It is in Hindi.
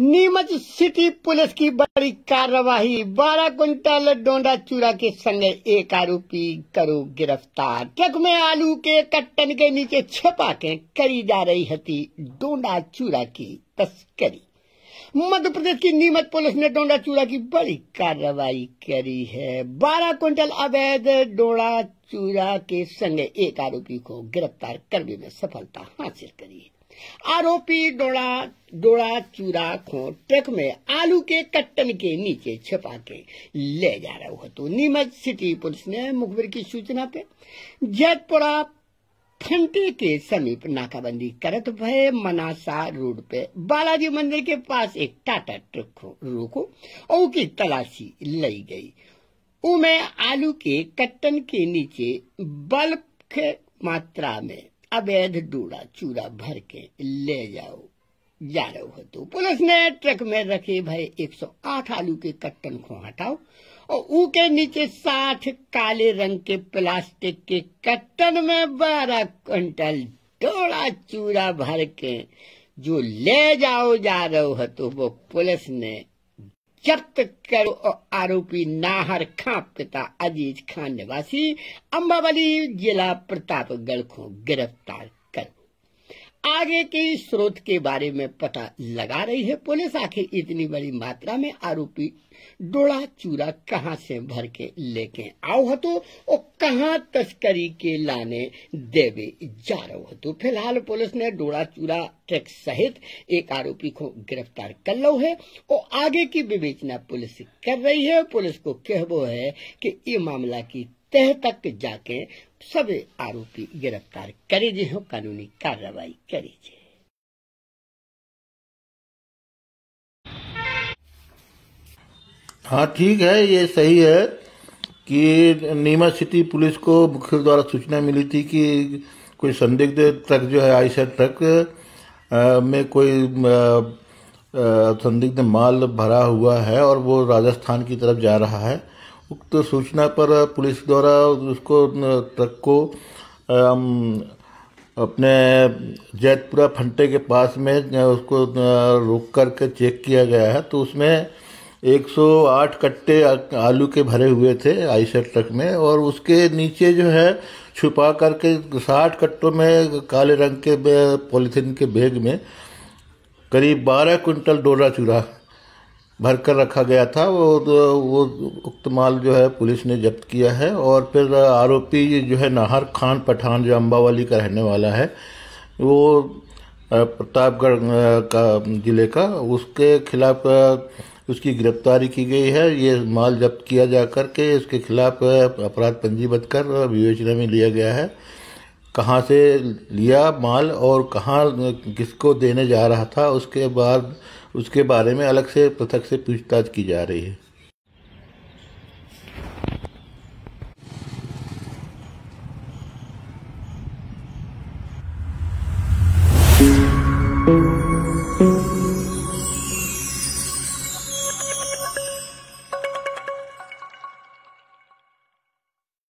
नीमच सिटी पुलिस की बड़ी कार्रवाई बारह क्विंटल डोंडा चूरा के संग एक आरोपी करो गिरफ्तार ट्रक में आलू के कट्टन के नीचे छिपा के करी जा रही हती डोंडा चूरा की तस्करी मध्य प्रदेश की नीमच पुलिस ने डोंडा चूरा की बड़ी कार्रवाई करी है बारह क्विंटल अवैध डोंडा चूरा के संग एक आरोपी को गिरफ्तार करने में सफलता हासिल करी है आरोपी डोड़ा डोड़ा चूरा खो ट्रक में आलू के कट्टन के नीचे छिपा के ले जा रहे हो तो नीमच सिटी पुलिस ने मुखबिर की सूचना पे जैतपुरा फंटे के समीप नाकाबंदी करत भय मनासा रोड पे बालाजी मंदिर के पास एक टाटा ट्रक रोको और की तलाशी ली गई उमे आलू के कट्टन के नीचे बल्ब मात्रा में अवैध डोड़ा चूरा भर के ले जाओ जा रहे हो तो पुलिस ने ट्रक में रखे भाई 108 आलू के कट्टन को हटाओ और ऊ के नीचे साठ काले रंग के प्लास्टिक के कट्टन में बारह क्विंटल डोड़ा चूरा भर के जो ले जाओ जा रहे हो तो वो पुलिस ने जब्त करो आरोपी नाहर खां पिता अजीज खान निवासी अम्बावली जिला प्रतापगढ़ को गिरफ्तार आगे के स्रोत के बारे में पता लगा रही है पुलिस आखिर इतनी बड़ी मात्रा में आरोपी डोड़ा चूरा कहां से भर के लेके आओ तो और कहा तस्करी के लाने देवे जा रो तो फिलहाल पुलिस ने डोरा चूरा ट्रक सहित एक आरोपी को गिरफ्तार कर लो है और आगे की विवेचना पुलिस कर रही है पुलिस को कहबो है कि ये मामला की तह तक जाके सभी आरोपी गिरफ्तार करे जे हो कानूनी कार्रवाई करे जे हाँ ठीक है ये सही है कि नीमा सिटी पुलिस को मुख्य द्वारा सूचना मिली थी कि कोई संदिग्ध ट्रक जो है आयशा ट्रक में कोई संदिग्ध माल भरा हुआ है और वो राजस्थान की तरफ जा रहा है उक्त तो सूचना पर पुलिस द्वारा उसको ट्रक को अपने जैतपुरा फंटे के पास में उसको रोक करके चेक किया गया है तो उसमें 108 कट्टे आलू के भरे हुए थे आइसर ट्रक में और उसके नीचे जो है छुपा करके 60 कट्टों में काले रंग के पॉलीथीन के बैग में करीब 12 कुंटल डोरा चूरा भर कर रखा गया था वो वो उक्त माल जो है पुलिस ने जब्त किया है और फिर आरोपी जो है नाहर खान पठान जो अम्बावली का रहने वाला है वो प्रतापगढ़ का जिले का उसके खिलाफ उसकी गिरफ्तारी की गई है ये माल जब्त किया जा करके इसके खिलाफ अपराध पंजीबद्ध कर विवेचना में लिया गया है कहाँ से लिया माल और कहाँ किसको देने जा रहा था उसके बाद उसके बारे में अलग से पृथक से पूछताछ की जा रही है